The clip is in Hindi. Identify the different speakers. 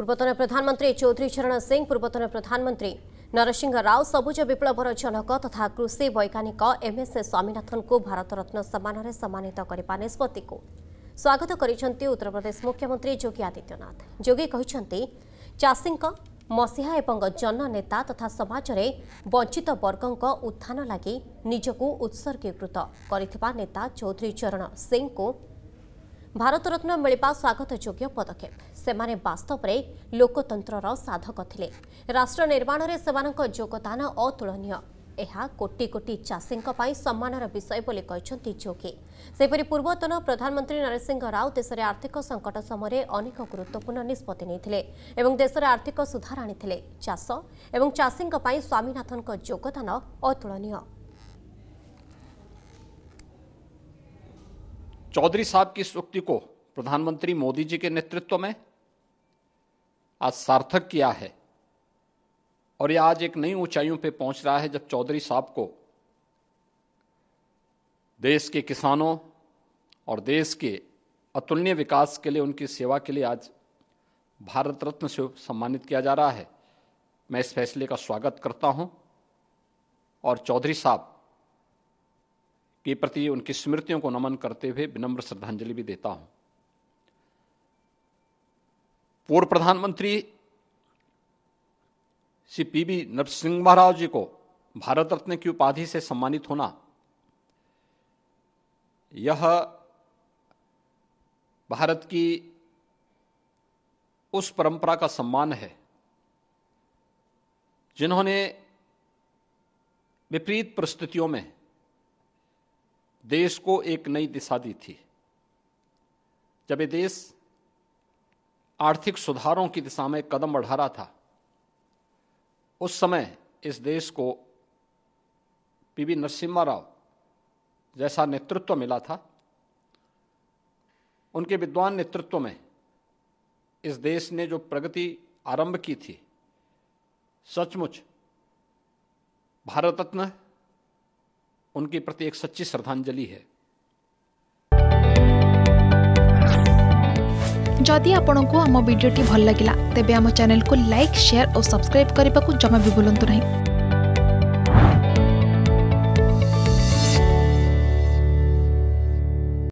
Speaker 1: पूर्वतन प्रधानमन्त्री चौधरी चरण सिंह पूर्वतन प्रधानमन्त्री नरसिंह राव सबुज विप्लवर जनक तथा कृषि वैज्ञानिक एमएस स्वमीनाथनको भारतरत्न सम्मान सम्मान निष्पतिको स्वागत उत्तर प्रदेश मुख्यमंत्री योगी आदित्यनाथ योगी जोगी चासीको मसिहा जन नेता तथा समाज सम वञ्चित वर्गको उत्थान चौधरी चरण सिंह को ଭାରତରତ୍ନ ମିଳିବା ସ୍ୱାଗତଯୋଗ୍ୟ ପଦକ୍ଷେପ ସେମାନେ ବାସ୍ତବରେ ଲୋକତନ୍ତ୍ରର ସାଧକ ଥିଲେ ରାଷ୍ଟ୍ର ନିର୍ମାଣରେ ସେମାନଙ୍କ ଯୋଗଦାନ ଅତୁଳନୀୟ ଏହା କୋଟି କୋଟି ଚାଷୀଙ୍କ ପାଇଁ ସମ୍ମାନର ବିଷୟ ବୋଲି କହିଛନ୍ତି ଯୋଗୀ ସେହିପରି ପୂର୍ବତନ ପ୍ରଧାନମନ୍ତ୍ରୀ ନରସିଂହ ରାଓ ଦେଶରେ ଆର୍ଥିକ ସଙ୍କଟ ସମୟରେ ଅନେକ ଗୁରୁତ୍ୱପୂର୍ଣ୍ଣ ନିଷ୍ପତ୍ତି ନେଇଥିଲେ ଏବଂ ଦେଶରେ ଆର୍ଥିକ ସୁଧାର ଆଣିଥିଲେ ଚାଷ ଏବଂ ଚାଷୀଙ୍କ ପାଇଁ ସ୍ୱାମୀନାଥନଙ୍କ ଯୋଗଦାନ ଅତୁଳନୀୟ
Speaker 2: चौधरी साहब की इस उक्ति को प्रधानमंत्री मोदी जी के नेतृत्व में आज सार्थक किया है और यह आज एक नई ऊंचाइयों पर पहुंच रहा है जब चौधरी साहब को देश के किसानों और देश के अतुलनीय विकास के लिए उनकी सेवा के लिए आज भारत रत्न से सम्मानित किया जा रहा है मैं इस फैसले का स्वागत करता हूं और चौधरी साहब के प्रति उनकी स्मृतियों को नमन करते हुए विनम्र श्रद्धांजलि भी देता हूं पूर्व प्रधानमंत्री श्री पी बी नरसिंह महाराज जी को भारत रत्न की उपाधि से सम्मानित होना यह भारत की उस परंपरा का सम्मान है जिन्होंने विपरीत परिस्थितियों में देश को एक नई दिशा दी थी जब ये देश आर्थिक सुधारों की दिशा में कदम बढ़ा रहा था उस समय इस देश को पीवी नरसिम्हा राव जैसा नेतृत्व मिला था उनके विद्वान नेतृत्व में इस देश ने जो प्रगति आरंभ की थी सचमुच भारत रत्न उनके प्रति एक सच्ची श्रद्धांजलि है जदि आपण को आम भिडी भल लगा तेब आम चेल को लाइक शेयर और सब्सक्राइब करने को जमा भी बुलां नहीं